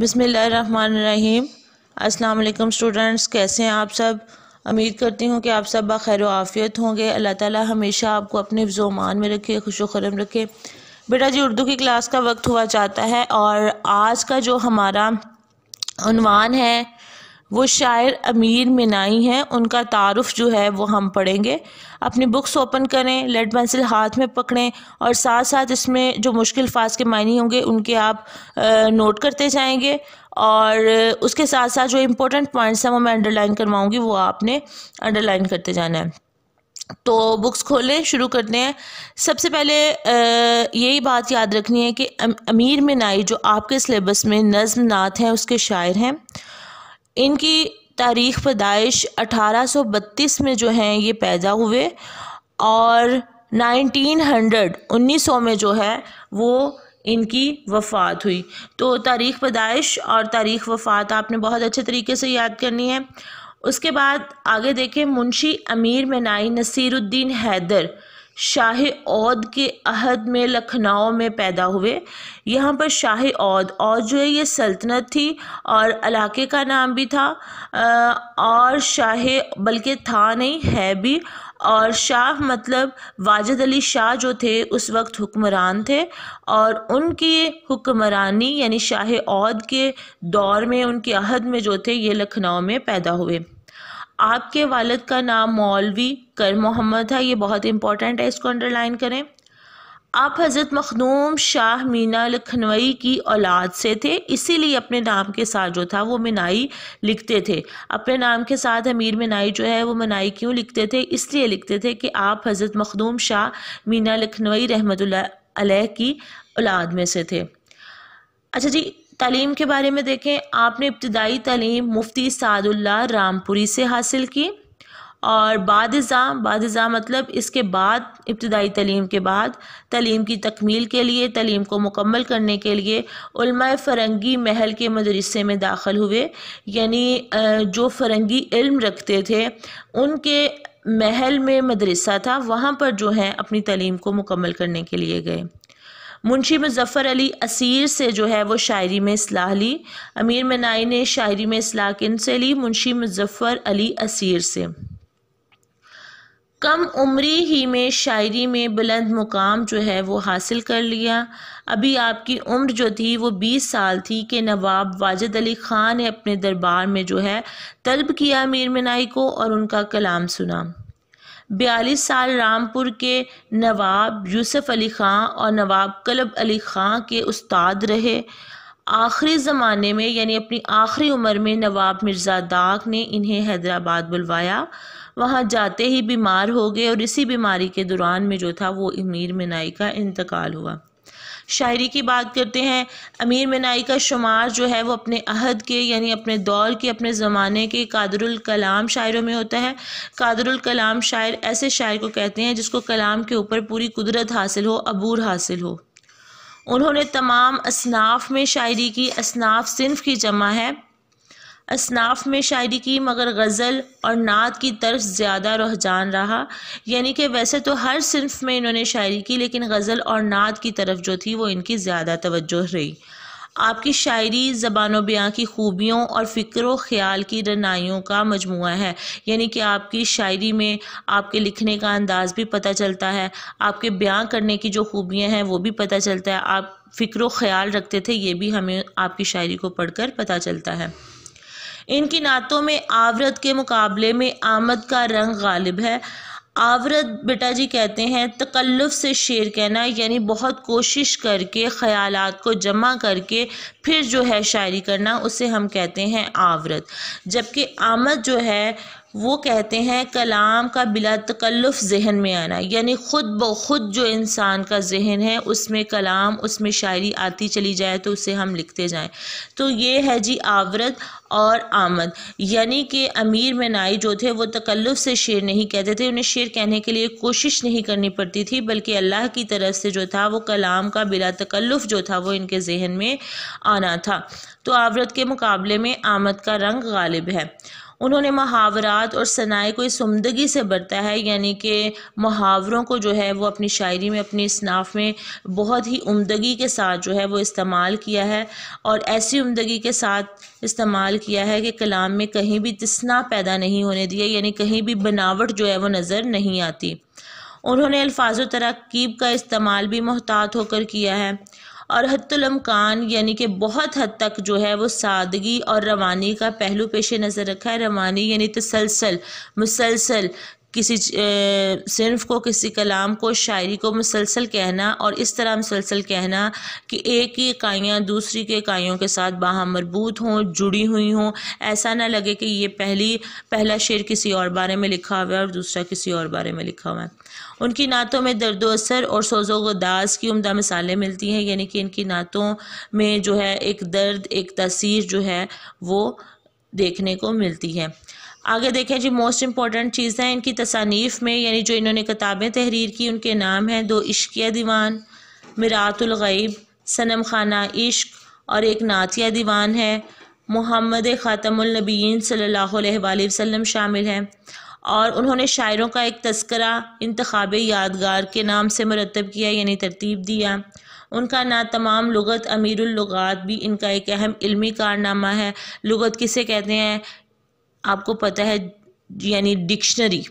बिसमीम् अल्लाम स्टूडेंट्स कैसे हैं आप सब उम्मीद करती हूँ कि आप सब बखैर आफ़ियत होंगे अल्लाह ताला हमेशा आपको अपने जोमान में रखे खुश वरम रखे बेटा जी उर्दू की क्लास का वक्त हुआ जाता है और आज का जो हमारा अनवान है वो शायर अमीर मिनाई हैं उनका तारफ़ जो है वो हम पढ़ेंगे अपनी बुक्स ओपन करें लेड पेंसिल हाथ में पकड़ें और साथ साथ इसमें जो मुश्किल फाज के मायने होंगे उनके आप नोट करते जाएंगे और उसके साथ साथ जो इम्पोर्टेंट पॉइंट्स हैं वो मैं अंडरलाइन करवाऊँगी वो आपने अंडरलाइन करते जाना है तो बुक्स खोलें शुरू करते हैं सबसे पहले यही बात याद रखनी है कि अमीर मिनाई जो आपके सिलेबस में नज़म नात हैं उसके शायर हैं इनकी तारीख़ पैदाइश 1832 में जो हैं ये पैदा हुए और 1900 1900 में जो है वो इनकी वफ़ात हुई तो तारीख़ पैदाइश और तारीख़ वफ़ात आपने बहुत अच्छे तरीके से याद करनी है उसके बाद आगे देखें मुंशी अमीर मनाई नसीरुद्दीन हैदर शाह औद के अहद में लखनऊ में पैदा हुए यहाँ पर शाह औद और जो है ये सल्तनत थी और इलाके का नाम भी था और शाह बल्कि था नहीं है भी और शाह मतलब वाजिद अली शाह जो थे उस वक्त हुक्मरान थे और उनकी हुक्मरानी यानी शाह औद के दौर में उनके अहद में जो थे ये लखनऊ में पैदा हुए आपके वालद का नाम मौलवी कर मोहम्मद है ये बहुत इंपॉर्टेंट है इसको अंडरलाइन करें आप हज़रत मखदूम शाह मीना लखनवई की औलाद से थे इसीलिए अपने नाम के साथ जो था वो मिनाई लिखते थे अपने नाम के साथ अमीर मिनाई जो है वो मिनाई क्यों लिखते थे इसलिए लिखते थे कि आप हज़रत मखदूम शाह मीना लखनवई रहमत की औलाद में से थे अच्छा जी तालीम के बारे में देखें आपने इब्तदाई तालीम मुफ्ती सादुल्ला रामपुरी से हासिल की और बाद बादजा मतलब इसके बाद इब्तदाई तलीम के बाद तलीम की तकमील के लिए तलीम को मुकम्मल करने के लिए फ़रंगी महल के मदरसे में दाखिल हुए यानी जो फ़रंगी इल्म रखते थे उनके महल में मदरसा था वहाँ पर जो है अपनी तलीम को मुकम्मल करने के लिए गए मुंशी मुजफ़र अली असीर से जो है वो शायरी में असलाह ली अमीर मनाई ने शायरी में असलाह किन से ली मुंशी मुजफ़र अली असीर से कम उम्री ही में शायरी में बुलंद मुकाम जो है वो हासिल कर लिया अभी आपकी उम्र जो थी वो बीस साल थी कि नवाब वाजिद अली ख़ान ने अपने दरबार में जो है तलब किया अमीर मनाई को और उनका कलाम सुना बयालीस साल रामपुर के नवाब यूसुफ अली ख़ां और नवाब कलब अली ख़ां के उस्ताद रहे आखिरी ज़माने में यानी अपनी आखिरी उम्र में नवाब मिर्ज़ा दाग ने इन्हें हैदराबाद बुलवाया वहाँ जाते ही बीमार हो गए और इसी बीमारी के दौरान में जो था वो अमीर मिनाई का इंतकाल हुआ शायरी की बात करते हैं अमीर मनाई का शुमार जो है वो अपने अहद के यानी अपने दौर के अपने ज़माने के कादरुल कलाम शायरों में होता है कादरुल कलाम शायर ऐसे शायर को कहते हैं जिसको कलाम के ऊपर पूरी कुदरत हासिल हो अबूर हासिल हो उन्होंने तमाम असनाफ में शायरी की असनाफ सिंफ की जमा है असनाफ में शायरी की मगर गज़ल और नात की तरफ ज़्यादा रुझान रहा यानी कि वैसे तो हर सिंफ में इन्होंने शायरी की लेकिन गज़ल और नात की तरफ जो थी वो इनकी ज़्यादा तवज्जो रही आपकी शायरी ज़बान बयाँ की खूबियों और फ़िक्र ख्याल की रनाइयों का मजमू है यानी कि आपकी शायरी में आपके लिखने का अंदाज़ भी पता चलता है आपके बयाँ करने की जो खूबियाँ हैं वो भी पता चलता है आप फ़िक्र ख्याल रखते थे ये भी हमें आपकी शायरी को पढ़कर पता चलता है इनकी नातों में आवरत के मुकाबले में आमद का रंग गालिब है आवरत बेटा जी कहते हैं तकल्लुफ़ से शेर कहना यानी बहुत कोशिश करके ख्याल को जमा करके फिर जो है शायरी करना उसे हम कहते हैं आवरत जबकि आमद जो है वो कहते हैं कलाम का बिला तकल्लुफ़ जहन में आना यानी ख़ुद ब खुद जो इंसान का जहन है उसमें कलाम उसमें शायरी आती चली जाए तो उसे हम लिखते जाएं तो ये है जी आवरत और आमद यानी कि अमीर मनाई जो थे वो तकल्लुफ़ से शेर नहीं कहते थे उन्हें शेर कहने के लिए कोशिश नहीं करनी पड़ती थी बल्कि अल्लाह की तरफ से जो था वो कलाम का बिला तकल्लुफ़ जो था वो इनके जहन में आना था तो आवरत के मुकाबले में आमद का रंग गालिब है उन्होंने मुहावरात और सनाए को इस उमदगी से बरता है यानी कि मुहावरों को जो है वो अपनी शायरी में अपनी इसनाफ में बहुत ही उमदगी के साथ जो है वो इस्तेमाल किया है और ऐसी उमदगी के साथ इस्तेमाल किया है कि कलाम में कहीं भी तस्ना पैदा नहीं होने दिया यानी कहीं भी बनावट जो है वो नज़र नहीं आती उन्होंने अल्फाज तरकीब का इस्तेमाल भी मोहतात होकर किया है और हतुलमकान यानी कि बहुत हद तक जो है वो सादगी और रवानी का पहलू पेश नज़र रखा है रवानी यानी तसलसल मुसलसल किसी सिर्फ को किसी कलाम को शायरी को मुसलसल कहना और इस तरह मुसलसल कहना कि एक ही इकाइयाँ दूसरी के इकाइयों के साथ बाहम मरबूत हों जुड़ी हुई हों ऐसा ना लगे कि ये पहली पहला शेर किसी और बारे में लिखा हुआ है और दूसरा किसी और बारे में लिखा हुआ है उनकी नातों में दर्द असर और सोजो गदास की उमदा मिसालें मिलती हैं यानी कि इनकी नातों में जो है एक दर्द एक तसीर जो है वो देखने को मिलती है आगे देखें जी मोस्ट इंपॉर्टेंट चीज़ है इनकी तसानीफ़ में यानी जो इन्होंने किताबें तहरीर की उनके नाम हैं दो इश्किया दीवान मिरातुलगैब सनम खाना इश्क और एक नातिया दीवान है मोहम्मद ख़ातमनबीन सल्ला वसम शामिल हैं और उन्होंने शायरों का एक तस्करा इंतब यादगार के नाम से मरतब किया यानी तरतीब दिया उनका ना तमाम लगत अमीरुलगात भी इनका एक अहम इल्मी कारनामा है लगत किसे कहते हैं आपको पता है यानी डिक्शनरी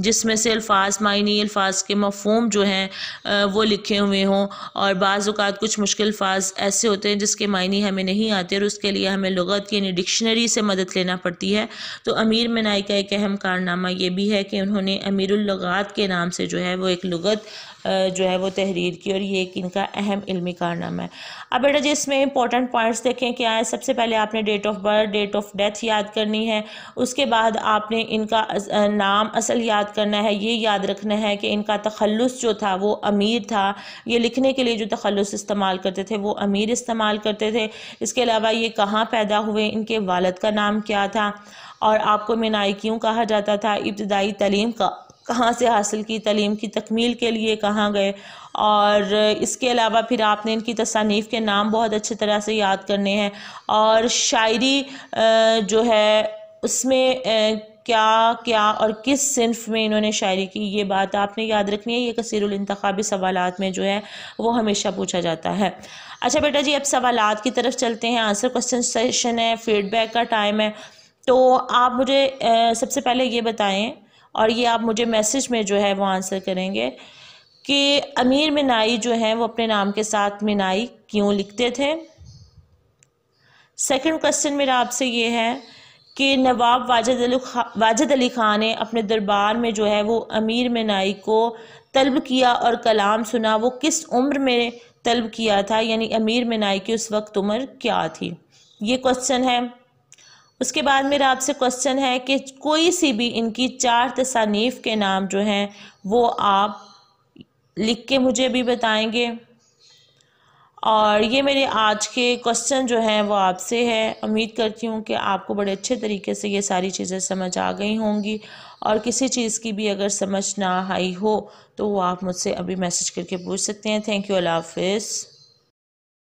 जिसमें से अल्फाज मायनी अल्फाज के मफहम जो हैं वो लिखे हुए हों और बाज़ात कुछ मुश्किल अल्फाज ऐसे होते हैं जिसके मायने हमें नहीं आते और उसके लिए हमें लगत यानी डिक्शनरी से मदद लेना पड़ती है तो अमीर मनाई का एक अहम कारनामा ये भी है कि उन्होंने अमीरलगात के नाम से जो है वो एक लगत जो है वो तहरीर की और ये एक इनका अहम इलमी कारनामा है अब बेटा जी इसमें इंपॉर्टेंट पॉइंट्स देखें क्या है सबसे पहले आपने date of birth date of death याद करनी है उसके बाद आपने इनका नाम असल याद करना है ये याद रखना है कि इनका तखलस जो था वो अमीर था ये लिखने के लिए जो तखलस इस्तेमाल करते थे वो अमीर इस्तेमाल करते थे इसके अलावा ये कहाँ पैदा हुए इनके वालद का नाम क्या था और आपको मिनाई क्यों कहा जाता था इब्तदाई तलीम का कहाँ से हासिल की तलीम की तकमील के लिए कहाँ गए और इसके अलावा फिर आपने इनकी तसानीफ़ के नाम बहुत अच्छी तरह से याद करने हैं और शायरी जो है उसमें क्या क्या और किस सिनफ में इन्होंने शायरी की ये बात आपने याद रखनी है ये कसीरतबी सवाल में जो है वो हमेशा पूछा जाता है अच्छा बेटा जी अब सवाल की तरफ चलते हैं आंसर क्वेश्चन सेशन है फीडबैक का टाइम है तो आप मुझे सबसे पहले ये बताएं और ये आप मुझे मैसेज में जो है वो आंसर करेंगे कि अमीर मिनाई जो है वो अपने नाम के साथ मिनाई क्यों लिखते थे सेकंड क्वेश्चन मेरा आपसे ये है कि नवाब वाजद अली खा वाजद अली खान ने अपने दरबार में जो है वो अमीर मिनाई को तलब किया और कलाम सुना वो किस उम्र में तलब किया था यानी अमीर मिनाई की उस वक्त उम्र क्या थी ये क्वेश्चन है उसके बाद मेरा आपसे क्वेश्चन है कि कोई सी भी इनकी चार तसानीफ़ के नाम जो हैं वो आप लिख के मुझे भी बताएंगे और ये मेरे आज के क्वेश्चन जो हैं वो आपसे है उम्मीद करती हूँ कि आपको बड़े अच्छे तरीके से ये सारी चीज़ें समझ आ गई होंगी और किसी चीज़ की भी अगर समझ ना आई हो तो वो आप मुझसे अभी मैसेज करके पूछ सकते हैं थैंक यू अल्लाह हाफिज़